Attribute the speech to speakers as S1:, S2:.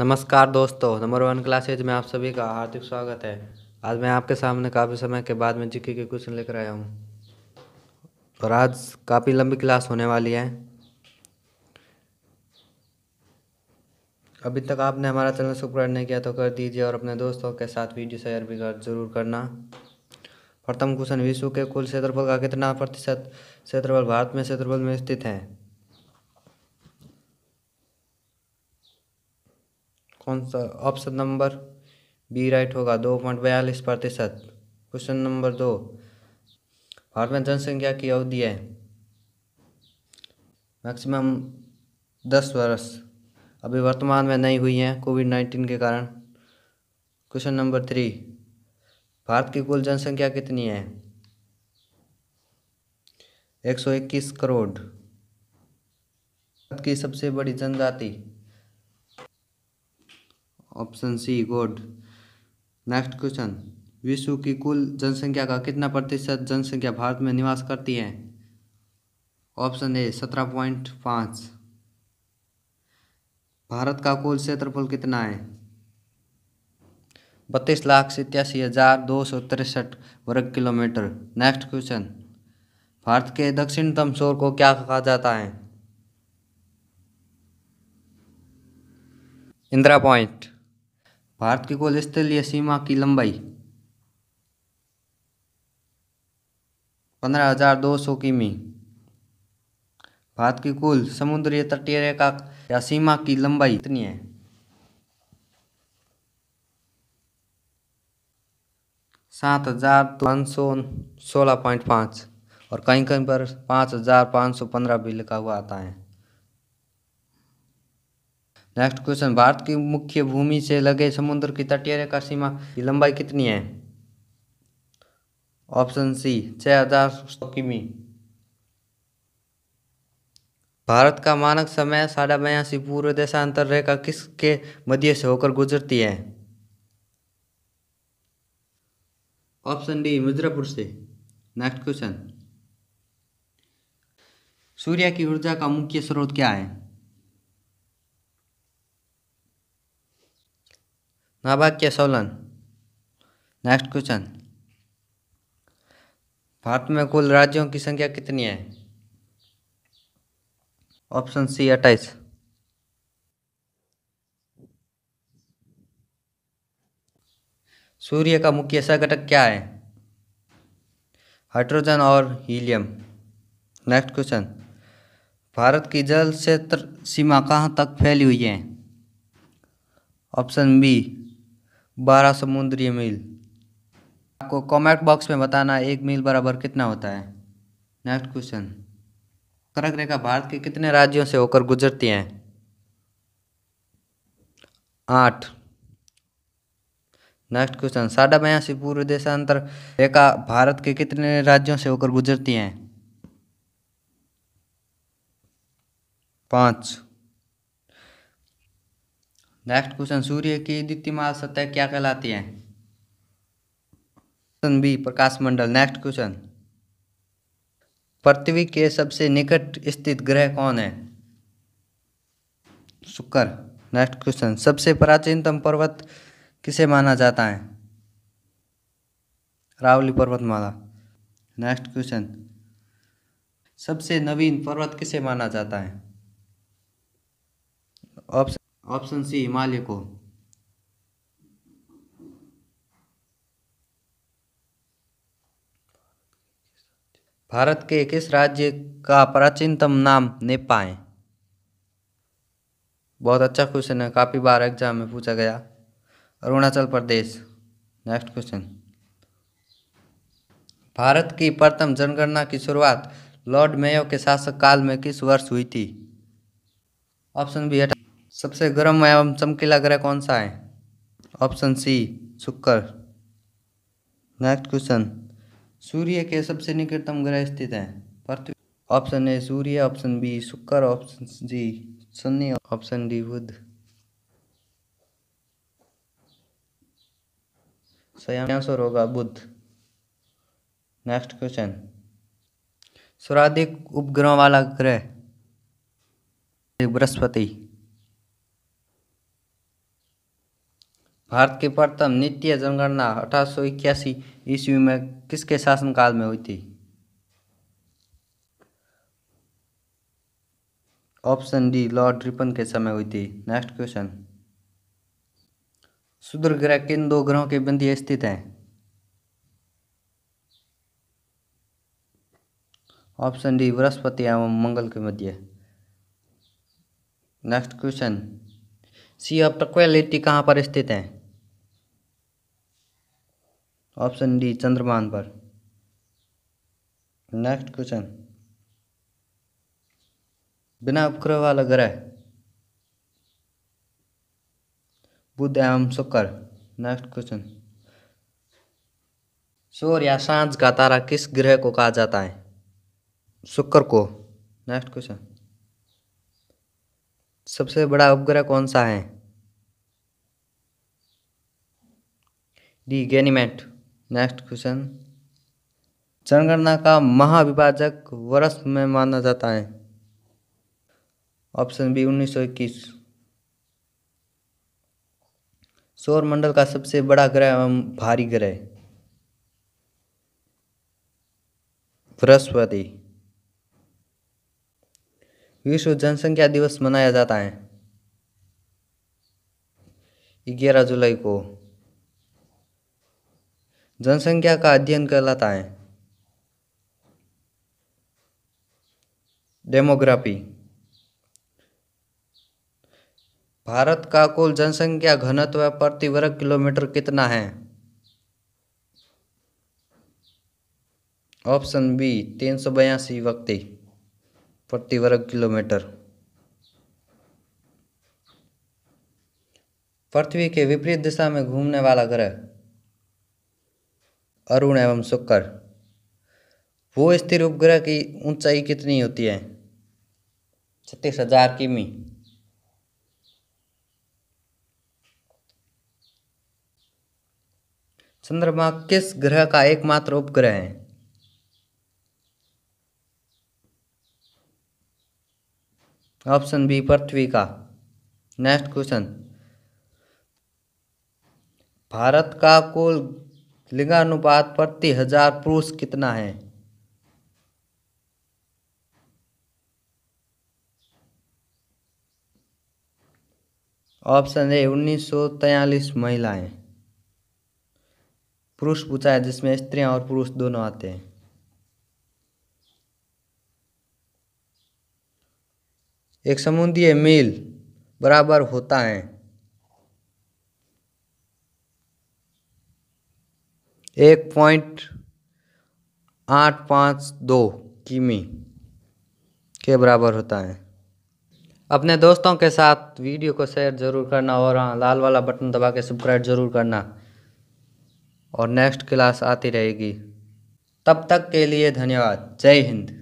S1: नमस्कार दोस्तों number one classes में आप सभी का हार्दिक स्वागत है आज मैं आपके सामने काफ़ी समय के बाद में जीके के क्वेश्चन लेकर आया हूँ और आज काफ़ी लंबी क्लास होने वाली है अभी तक आपने हमारा चैनल सब्सक्राइब नहीं किया तो कर दीजिए और अपने दोस्तों के साथ वीडियो शेयर भी कर जरूर करना प्रथम क्वेश्चन विश्व के कुल क्षेत्रफल का कितना प्रतिशत क्षेत्रफल भारत में क्षेत्रफल में स्थित है कौन सा ऑप्शन नंबर बी राइट होगा दो पॉइंट बयालीस प्रतिशत क्वेश्चन नंबर दो भारत में जनसंख्या की अवधि है मैक्सिमम दस वर्ष अभी वर्तमान में नहीं हुई हैं कोविड नाइन्टीन के कारण क्वेश्चन नंबर थ्री भारत की कुल जनसंख्या कितनी है एक सौ इक्कीस करोड़ भारत की सबसे बड़ी जनजाति ऑप्शन सी गोड नेक्स्ट क्वेश्चन विश्व की कुल जनसंख्या का कितना प्रतिशत जनसंख्या भारत में निवास करती है ऑप्शन ए सत्रह पॉइंट पाँच भारत का कुल क्षेत्रफल कितना है बत्तीस लाख सत्यासी हजार दो सौ तिरसठ वर्ग किलोमीटर नेक्स्ट क्वेश्चन भारत के दक्षिणतम शोर को क्या कहा जाता है इंदिरा पॉइंट भारत की कुल स्थलीय सीमा की लंबाई पंद्रह हजार दो सौ किमी भारत की कुल समुद्री तटीय रेखा या सीमा की लंबाई कितनी है सात हजार पाँच सौ सोलह पॉइंट पाँच और कहीं कहीं पर पाँच हजार पाँच सौ पंद्रह भी लिखा हुआ आता है नेक्स्ट क्वेश्चन भारत की मुख्य भूमि से लगे समुद्र की तटीय रेखा सीमा की लंबाई कितनी है ऑप्शन सी छः हजार किमी भारत का मानक समय साढ़े बयासी पूर्व देशांतर रेखा किसके मध्य से होकर गुजरती है ऑप्शन डी मिर्जापुर से नेक्स्ट क्वेश्चन सूर्य की ऊर्जा का मुख्य स्रोत क्या है नवाक्य सोलन नेक्स्ट क्वेश्चन भारत में कुल राज्यों की संख्या कितनी है ऑप्शन सी अट्ठाईस सूर्य का मुख्य संघटक क्या है हाइड्रोजन और हीलियम नेक्स्ट क्वेश्चन भारत की जल क्षेत्र सीमा कहाँ तक फैली हुई है ऑप्शन बी बारह समुद्री मील आपको कमेंट बॉक्स में बताना एक मील बराबर कितना होता है नेक्स्ट क्वेश्चन कर्क रेखा भारत के कितने राज्यों से होकर गुजरती है आठ नेक्स्ट क्वेश्चन साढ़ा बयासी पूर्व देशांतर रेखा भारत के कितने राज्यों से होकर गुजरती हैं पाँच नेक्स्ट क्वेश्चन सूर्य की द्वितीय सतह क्या कहलाती है ऑप्शन बी प्रकाश मंडल नेक्स्ट क्वेश्चन पृथ्वी के सबसे निकट स्थित ग्रह कौन है शुक्र नेक्स्ट क्वेश्चन सबसे प्राचीनतम पर्वत किसे माना जाता है रावली पर्वतमाला नेक्स्ट क्वेश्चन सबसे नवीन पर्वत किसे माना जाता है ऑप्शन ऑप्शन सी हिमालय को भारत के किस राज्य का प्राचीनतम नाम नेपाए बहुत अच्छा क्वेश्चन है काफ़ी बार एग्जाम में पूछा गया अरुणाचल प्रदेश नेक्स्ट क्वेश्चन भारत की प्रथम जनगणना की शुरुआत लॉर्ड मेयो के शासक काल में किस वर्ष हुई थी ऑप्शन बी हटा सबसे गर्म एवं चमकीला ग्रह कौन सा है ऑप्शन सी शुक्र नेक्स्ट क्वेश्चन सूर्य के सबसे निकटतम ग्रह स्थित है पृथ्वी ऑप्शन ए सूर्य ऑप्शन बी शुक्र ऑप्शन जी शनि ऑप्शन डी बुध सही आंसर होगा बुध नेक्स्ट क्वेश्चन सर्वाधिक उपग्रह वाला ग्रह बृहस्पति भारत की प्रथम नित्य जनगणना अठारह सौ इक्यासी ईस्वी में किसके शासनकाल में हुई थी ऑप्शन डी लॉर्ड रिपन के समय हुई थी नेक्स्ट क्वेश्चन शुद्र ग्रह किन दो ग्रहों के बंदी स्थित हैं ऑप्शन डी बृहस्पति एवं मंगल के मध्य next question sea of tranquility कहाँ पर स्थित हैं ऑप्शन डी चंद्रमान पर नेक्स्ट क्वेश्चन बिना उपग्रह वाला ग्रह बुध एवं शुक्र नेक्स्ट क्वेश्चन सूर्य या सांझ का तारा किस ग्रह को कहा जाता है शुक्र को नेक्स्ट क्वेश्चन सबसे बड़ा उपग्रह कौन सा है डी गेनीमेंट नेक्स्ट क्वेश्चन जनगणना का महाविभाजक वर्ष में माना जाता है ऑप्शन बी 1921 सौर मंडल का सबसे बड़ा ग्रह एवं भारी ग्रह बृहस्पति विश्व जनसंख्या दिवस मनाया जाता है ग्यारह जुलाई को जनसंख्या का अध्ययन कहलाता है डेमोग्राफी भारत का कुल जनसंख्या घनत्व प्रति वर्ग किलोमीटर कितना है ऑप्शन बी तीन सौ बयासी व्यक्ति प्रति वर्ग किलोमीटर पृथ्वी के विपरीत दिशा में घूमने वाला ग्रह अरुण एवं शुक्र वो स्थिर उपग्रह की ऊंचाई कितनी होती है छत्तीस हजार किमी चंद्रमा किस ग्रह का एकमात्र उपग्रह है ऑप्शन बी पृथ्वी का नेक्स्ट क्वेश्चन भारत का कुल लिंगानुपात प्रति हजार पुरुष कितना है ऑप्शन ए उन्नीस सौ तैयलीस महिलाएं पुरुष पूछा है जिसमें स्त्रियां और पुरुष दोनों आते हैं एक समुद्रीय मील बराबर होता है एक पॉइंट आठ पाँच दो किमी के बराबर होता है अपने दोस्तों के साथ वीडियो को शेयर ज़रूर करना और हाँ लाल वाला बटन दबा के सब्सक्राइब ज़रूर करना और नेक्स्ट क्लास आती रहेगी तब तक के लिए धन्यवाद जय हिंद